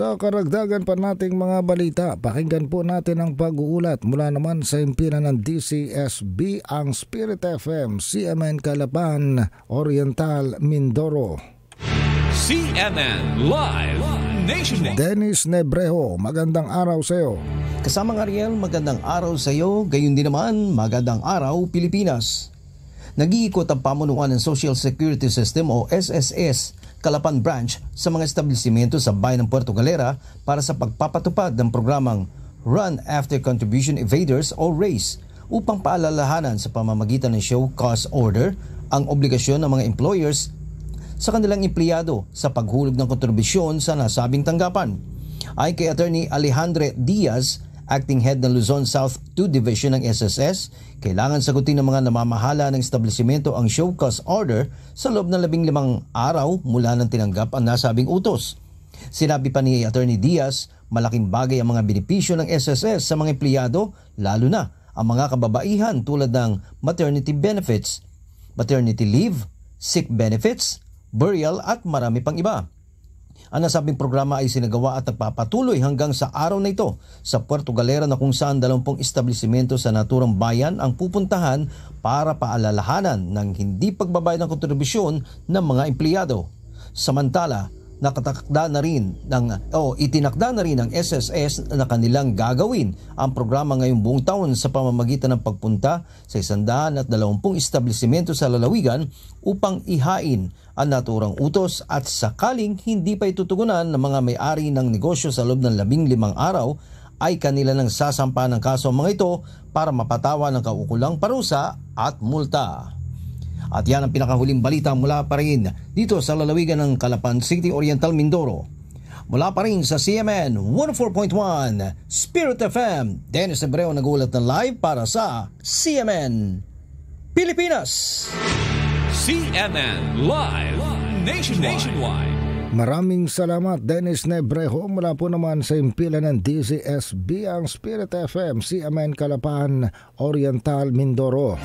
Sa karagdagan pa nating mga balita, pakinggan po natin ang pag-uulat mula naman sa impinan ng DCSB ang Spirit FM, CMN Calapan, Oriental, Mindoro. CNN Live Nationwide. Dennis Nebreho, magandang araw sa iyo. Kasamang Ariel, magandang araw sa iyo. Gayun din naman, magandang araw Pilipinas. Nag-iikot ang pamunuan ng Social Security System o SSS Calapan Branch sa mga establisimento sa bayan ng Puerto Galera para sa pagpapatupad ng programang Run After Contribution Evaders o RACE upang paalalahanan sa pamamagitan ng show cause order ang obligasyon ng mga employers sa kanilang empleyado sa paghulog ng kontribusyon sa nasabing tanggapan. Ay kay Attorney Alejandre Diaz acting head ng Luzon South 2 Division ng SSS, kailangan sagutin ng mga namamahala ng establisimento ang show cause order sa loob ng labing limang araw mula nang tinanggap ang nasabing utos. Sinabi pa ni Attorney Diaz, malaking bagay ang mga benepisyo ng SSS sa mga empleyado, lalo na ang mga kababaihan tulad ng maternity benefits, maternity leave, sick benefits, burial at marami pang iba. Ang nasabing programa ay sinagawa at nagpapatuloy hanggang sa araw na ito sa Puerto Galera na kung saan 20 establisimento sa naturang bayan ang pupuntahan para paalalahanan ng hindi pagbabayad ng kontribusyon ng mga empleyado. Samantala, nakatakda na rin ng o oh, itinakda na rin ng SSS na kanilang gagawin ang programa ngayong buong taon sa pamamagitan ng pagpunta sa 120 establisimento sa lalawigan upang ihain ang naturang utos at sakaling hindi pa itutugunan ng mga may-ari ng negosyo sa loob ng 15 araw ay kanila nang sasampa ng kaso mga ito para mapatawa ng kaukulang parusa at multa. At yan ang pinakahuling balita mula pa rin dito sa lalawigan ng Calapan City Oriental Mindoro. Mula pa rin sa CMN 104.1 Spirit FM, Dennis Ebreo nagulat ng live para sa CMN Pilipinas. CMN Live Nationwide. Nationwide. Maraming salamat Dennis Nebreho mula po naman sa impila ng DCSB ang Spirit FM, CMN Calapan, Oriental Mindoro.